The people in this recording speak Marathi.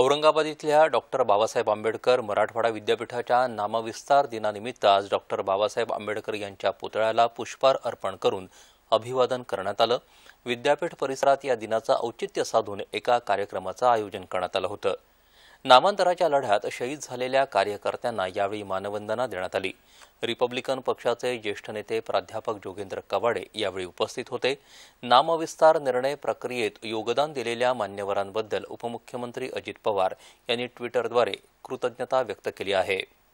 औरंगाबाद इथल्या डॉक्टर बाबासाहेब आंबेडकर मराठवाडा विद्यापीठाच्या नामविस्तार दिनानिमित्त आज डॉक्टर बाबासाहेब आंबेडकर यांच्या पुतळ्याला पुष्पहार अर्पण करून अभिवादन करण्यात आलं विद्यापीठ परिसरात या दिनाचं औचित्य साधून एका कार्यक्रमाचं आयोजन करण्यात आलं होतं नामांतराच्या लढ्यात शहीद झालेल्या कार्यकर्त्यांना यावेळी मानवंदना देण्यात आली रिपब्लिकन पक्षाचे ज्येष्ठ नेते प्राध्यापक जोगेंद्र कवाडे यावेळी उपस्थित होते नामविस्तार निर्णय प्रक्रियेत योगदान दिलेल्या मान्यवरांबद्दल उपमुख्यमंत्री अजित पवार यांनी ट्विटरद्वारे कृतज्ञता व्यक्त केली आहे